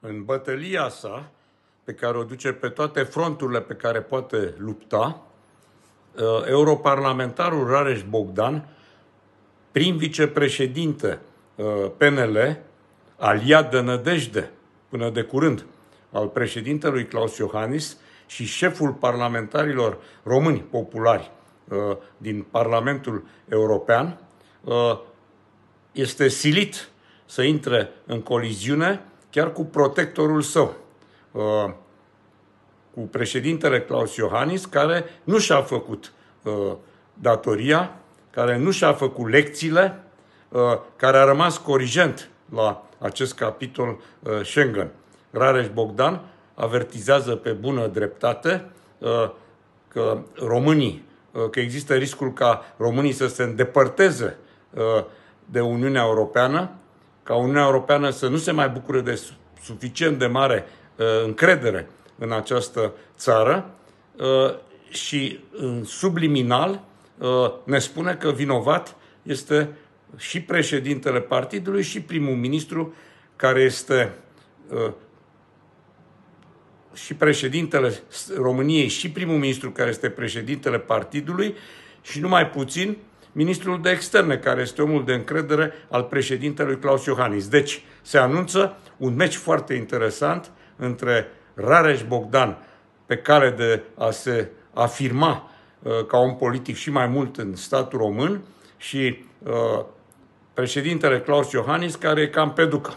în bătălia sa, pe care o duce pe toate fronturile pe care poate lupta, uh, europarlamentarul Rareș Bogdan, prim vicepreședinte uh, PNL, aliat de nădejde până de curând al președintelui Claus Iohannis și șeful parlamentarilor români populari uh, din Parlamentul European, este silit să intre în coliziune chiar cu protectorul său, uh, cu președintele Claus Iohannis, care nu și-a făcut uh, datoria, care nu și-a făcut lecțiile, uh, care a rămas corigent la acest capitol Schengen. Rareș Bogdan avertizează pe bună dreptate că românii, că există riscul ca românii să se îndepărteze de Uniunea Europeană ca Uniunea Europeană să nu se mai bucure de suficient de mare uh, încredere în această țară uh, și subliminal uh, ne spune că vinovat este și președintele partidului și primul ministru care este și președintele României și primul ministru care este președintele partidului și numai puțin ministrul de externe, care este omul de încredere al președintelui Claus Iohannis. Deci, se anunță un meci foarte interesant între Rareș Bogdan, pe care de a se afirma uh, ca un politic și mai mult în statul român, și uh, președintele Claus Iohannis, care e cam pe ducă.